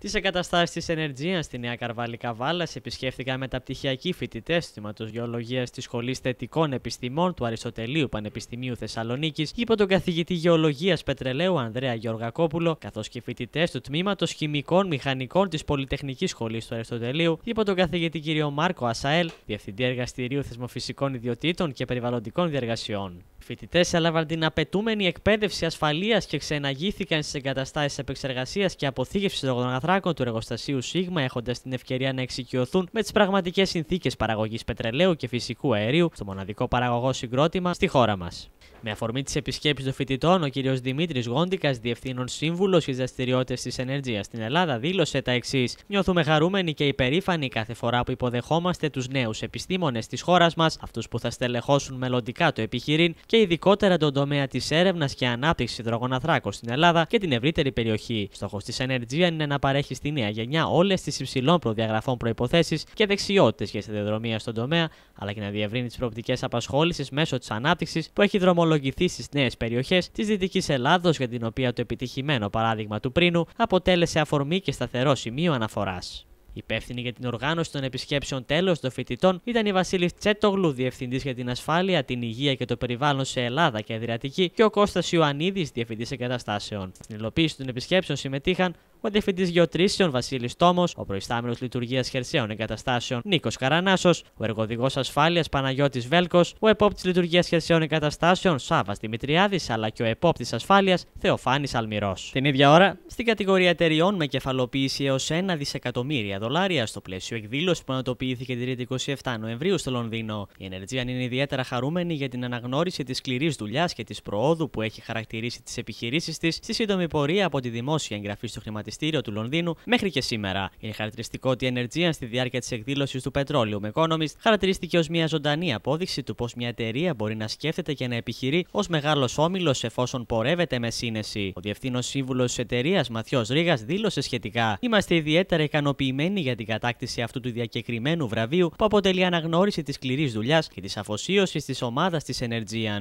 Τις εγκαταστάσεις της Ενεργείας στη Νέα Καρβάλη Καβάλα επισκέφθηκαν μεταπτυχιακοί φοιτητές του Τμήματο Γεωλογίας της Σχολής Θετικών Επιστημών του Αριστοτελείου Πανεπιστημίου Θεσσαλονίκης υπό τον καθηγητή Γεωλογίας Πετρελαίου Ανδρέα Γεωργακόπουλο, καθώς και φοιτητές του Τμήματος Χημικών Μηχανικών της Πολυτεχνικής Σχολής του Αριστοτελείου υπό τον καθηγητή κ. Μάρκο Ασαέλ, Διευθυντή Εργαστηρίου Θεσμοφυσικών Ιδιωτήτων και Περιβαλλοντικών Διεργασιών. Φοιτητές έλαβαν την απαιτούμενη εκπαίδευση ασφαλείας και ξεναγήθηκαν στις εγκαταστάσεις επεξεργασίας και αποθήκευσης των αθράκων του εργοστασίου ΣΥΓΜΑ, έχοντας την ευκαιρία να εξοικειωθούν με τις πραγματικές συνθήκες παραγωγής πετρελαίου και φυσικού αερίου στο μοναδικό παραγωγό συγκρότημα στη χώρα μας. Με αφορμή της επισκέψη των φοιτητών, ο κ. Δημήτρης Γόντικας, Διευθύνων Σύμβουλος και Δραστηριότητες της Ενέργειας στην Ελλάδα, δήλωσε τα εξής: Νιώθουμε χαρούμενοι και υπερήφανοι κάθε φορά που υποδεχόμαστε τους νέους επιστήμονες της χώρας μας, αυτούς που θα στελεχώσουν μελλοντικά το επιχειρήν και ειδικότερα τον τομέα της έρευνας και ανάπτυξης υδρογοναθράκων στην Ελλάδα και την ευρύτερη περιοχή. Στόχος της Ενεργεία είναι να παρέχει στη νέα γενιά όλες τις υψηλών προδιαγραφών προποθέσει και δεξιότητες για σταδιοδρομία στον τομέα, αλλά και να διευρύνει τις προοπτικές απασχόλησης μέσω της ανάπτυξης που έχει δρομολογήσει δρομολογηθεί στις νέες περιοχές της Δυτικής Ελλάδος, για την οποία το επιτυχημένο παράδειγμα του Πρίνου αποτέλεσε αφορμή και σταθερό σημείο αναφοράς. Υπεύθυνη για την οργάνωση των επισκέψεων τέλος των φοιτητών ήταν η Βασίλης Τσέτογλου, Διευθυντής για την Ασφάλεια, την Υγεία και το Περιβάλλον σε Ελλάδα και Αδριατική, και ο Κώστας Ιωαννίδης, Διευθυντής Εγκαταστάσεων. Στην υλοποίηση των επισκέψεων συμμετείχαν ο Διευθυντής Γεωτρήσεων Βασίλης Τόμος, ο Προϊστάμενος Λειτουργίας Χερσαίων Εγκαταστάσεων Νίκος Καρανάσος, ο Εργοδηγός Ασφάλειας Παναγιώτης Βέλκος, ο Επόπτης Λειτουργίας Χερσαίων Εγκαταστάσεων Σάβας Δημητριάδης αλλά και ο Επόπτης Ασφάλειας Θεοφάνης Αλμυρός. Την ίδια ώρα, στην κατηγορία εταιριών με κεφαλοποίηση έως 1 δισεκατομμύρια δολάρια στο πλαίσιο εκδήλωση που ανατοποιήθηκε την 27 Νοεμβρίου στο Λονδίνο, η ενέργεια είναι ιδιαίτερα χαρούμενη για την αναγνώριση της σκληρής δουλειάς και της προόδου που έχει χαρακτηρίσει τις επιχειρήσεις της στη σύντομη πορεία από τη δημόσια εγγραφή στο χρηματιστήριο χρηματιστήριο του Λονδίνου μέχρι και σήμερα. Είναι χαρακτηριστικό ότι η ενέργεια στη διάρκεια της εκδήλωσης του Petroleum Economist χαρακτηρίστηκε ως μια ζωντανή απόδειξη του πώς μια εταιρεία μπορεί να σκέφτεται και να επιχειρεί ως μεγάλος όμιλος εφόσον πορεύεται με σύνεση. Ο διευθύνων σύμβουλος της εταιρείας Μαθιός Ρίγα δήλωσε σχετικά: Είμαστε ιδιαίτερα ικανοποιημένοι για την κατάκτηση αυτού του διακεκριμένου βραβείου που αποτελεί αναγνώριση της σκληρής δουλειάς και της αφοσίωσης της ομάδας της ενέργεια.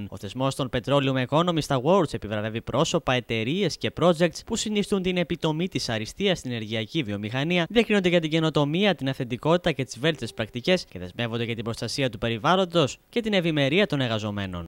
Ο θεσμός των Petroleum Economist Awards επιβραβεύει πρόσωπα, εταιρείες και projects που συνιστούν την επιτομή της της αριστείας στην ενεργειακή βιομηχανία, διακρίνονται για την καινοτομία, την αυθεντικότητα και τις βέλτιστες πρακτικές και δεσμεύονται για την προστασία του περιβάλλοντος και την ευημερία των εργαζομένων.